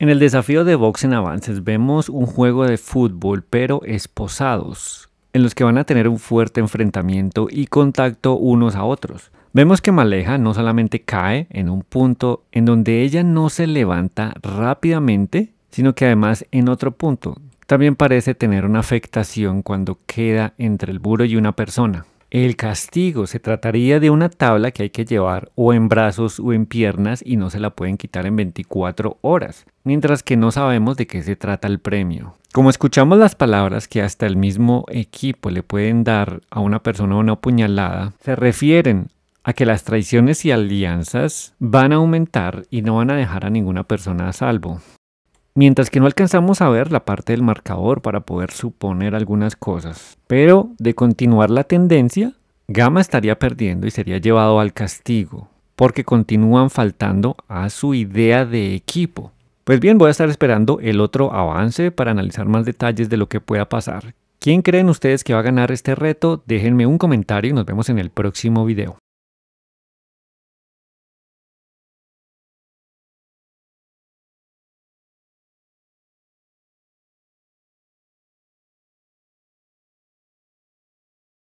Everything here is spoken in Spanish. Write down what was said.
En el desafío de Box en Avances vemos un juego de fútbol pero esposados, en los que van a tener un fuerte enfrentamiento y contacto unos a otros. Vemos que Maleja no solamente cae en un punto en donde ella no se levanta rápidamente, sino que además en otro punto también parece tener una afectación cuando queda entre el buro y una persona. El castigo se trataría de una tabla que hay que llevar o en brazos o en piernas y no se la pueden quitar en 24 horas, mientras que no sabemos de qué se trata el premio. Como escuchamos las palabras que hasta el mismo equipo le pueden dar a una persona una puñalada, se refieren a que las traiciones y alianzas van a aumentar y no van a dejar a ninguna persona a salvo mientras que no alcanzamos a ver la parte del marcador para poder suponer algunas cosas. Pero de continuar la tendencia, Gama estaría perdiendo y sería llevado al castigo, porque continúan faltando a su idea de equipo. Pues bien, voy a estar esperando el otro avance para analizar más detalles de lo que pueda pasar. ¿Quién creen ustedes que va a ganar este reto? Déjenme un comentario y nos vemos en el próximo video.